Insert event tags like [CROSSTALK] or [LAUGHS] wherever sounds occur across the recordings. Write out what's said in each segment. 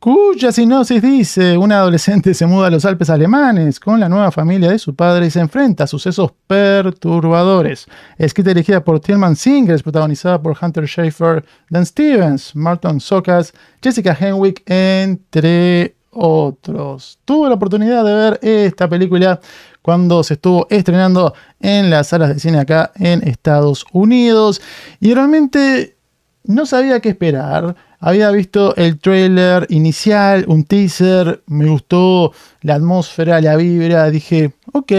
cuya sinopsis dice, una adolescente se muda a los Alpes alemanes con la nueva familia de su padre y se enfrenta a sucesos perturbadores. Escrita y dirigida por Tillman Singer, protagonizada por Hunter Schaefer, Dan Stevens, Martin Socas, Jessica Henwick, entre otros. Tuve la oportunidad de ver esta película cuando se estuvo estrenando en las salas de cine acá en Estados Unidos y realmente no sabía qué esperar. Había visto el trailer inicial, un teaser, me gustó la atmósfera, la vibra, dije, ok,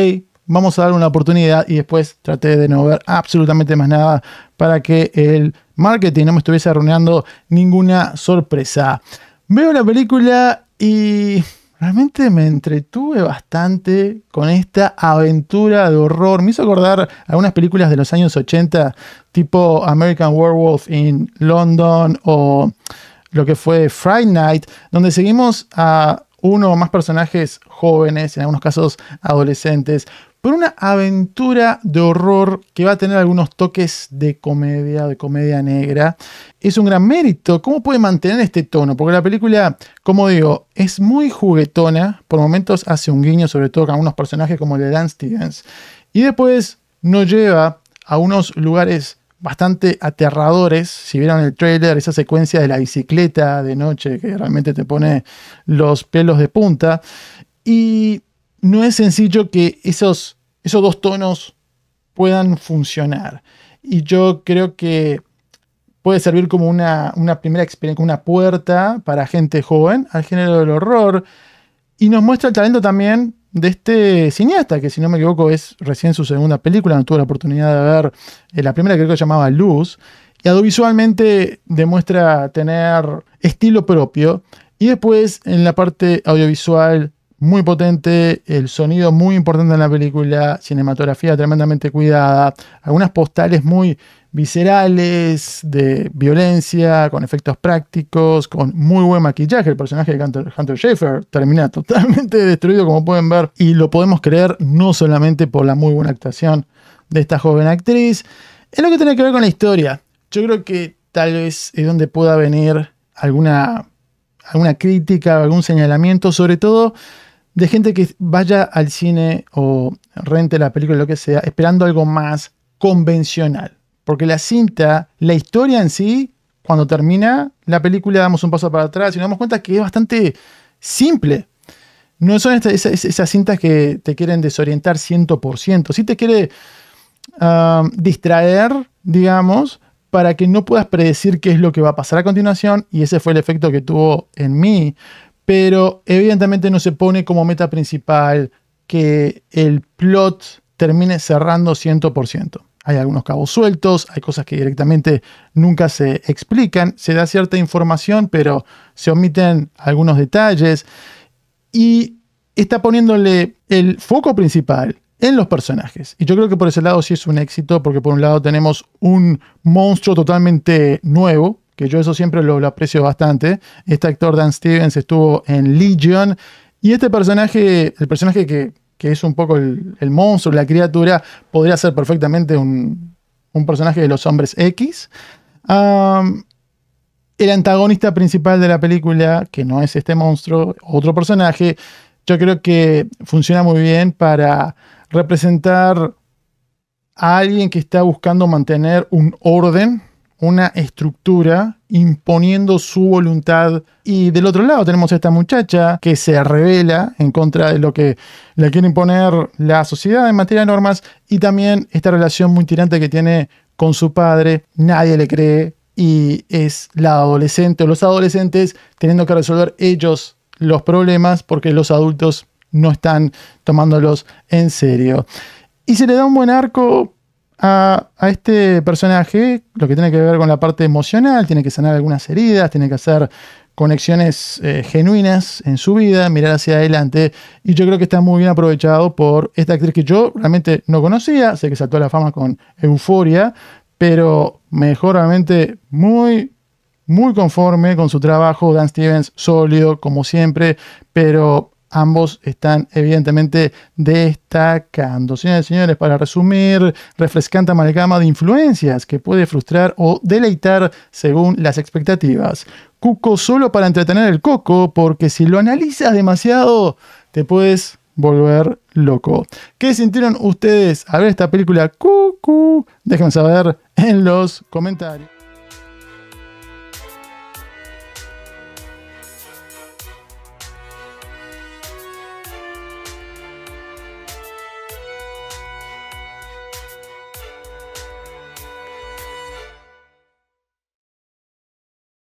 vamos a dar una oportunidad y después traté de no ver absolutamente más nada para que el marketing no me estuviese arruinando ninguna sorpresa. Veo la película y realmente me entretuve bastante con esta aventura de horror. Me hizo acordar algunas películas de los años 80, tipo American Werewolf in London o lo que fue Friday Night, donde seguimos a uno o más personajes jóvenes, en algunos casos adolescentes, por una aventura de horror que va a tener algunos toques de comedia, de comedia negra. Es un gran mérito. ¿Cómo puede mantener este tono? Porque la película, como digo, es muy juguetona. Por momentos hace un guiño, sobre todo con unos personajes como el de Dan Stevens. Y después nos lleva a unos lugares bastante aterradores. Si vieron el trailer, esa secuencia de la bicicleta de noche que realmente te pone los pelos de punta. Y no es sencillo que esos esos dos tonos puedan funcionar. Y yo creo que puede servir como una, primera experiencia, una puerta para gente joven al género del horror. Y nos muestra el talento también de este cineasta, que si no me equivoco es recién su segunda película, no tuve la oportunidad de ver eh, la primera creo que se llamaba Luz, y audiovisualmente demuestra tener estilo propio, y después en la parte audiovisual muy potente, el sonido muy importante en la película, cinematografía tremendamente cuidada, algunas postales muy viscerales, de violencia, con efectos prácticos, con muy buen maquillaje. El personaje de Hunter, Hunter Schaefer termina totalmente [LAUGHS] destruido, como pueden ver, y lo podemos creer no solamente por la muy buena actuación de esta joven actriz, es lo que tiene que ver con la historia. Yo creo que tal vez es donde pueda venir alguna, alguna crítica, algún señalamiento, sobre todo de gente que vaya al cine o rente la película, lo que sea, esperando algo más convencional. Porque la cinta, la historia en sí, cuando termina la película damos un paso para atrás y nos damos cuenta que es bastante simple. No son esas, cintas que te quieren desorientar 100%. Sí te quiere um, distraer, digamos, para que no puedas predecir qué es lo que va a pasar a continuación. Y ese fue el efecto que tuvo en mí pero evidentemente no se pone como meta principal que el plot termine cerrando 100%. Hay algunos cabos sueltos, hay cosas que directamente nunca se explican, se da cierta información, pero se omiten algunos detalles y está poniéndole el foco principal en los personajes. Y yo creo que por ese lado sí es un éxito, porque por un lado tenemos un monstruo totalmente nuevo, que yo eso siempre lo, aprecio bastante. Este actor Dan Stevens estuvo en Legion y este personaje, el personaje que, es un poco el, monstruo, la criatura, podría ser perfectamente un, personaje de los hombres X. el antagonista principal de la película, que no es este monstruo, otro personaje, yo creo que funciona muy bien para representar a alguien que está buscando mantener un orden una estructura imponiendo su voluntad. Y del otro lado tenemos esta muchacha que se revela en contra de lo que le quiere imponer la sociedad en materia de normas y también esta relación muy tirante que tiene con su padre. Nadie le cree y es la adolescente o los adolescentes teniendo que resolver ellos los problemas porque los adultos no están tomándolos en serio. Y se le da un buen arco a, este personaje lo que tiene que ver con la parte emocional, tiene que sanar algunas heridas, tiene que hacer conexiones eh, genuinas en su vida, mirar hacia adelante. Y yo creo que está muy bien aprovechado por esta actriz que yo realmente no conocía, sé que saltó a la fama con Euforia, pero mejor realmente muy, muy conforme con su trabajo, Dan Stevens sólido como siempre, pero ambos están evidentemente destacando. Señoras y señores, para resumir, refrescante amalgama de influencias que puede frustrar o deleitar según las expectativas. Cuco solo para entretener el coco, porque si lo analizas demasiado, te puedes volver loco. ¿Qué sintieron ustedes al ver esta película Cuco? Déjenme saber en los comentarios.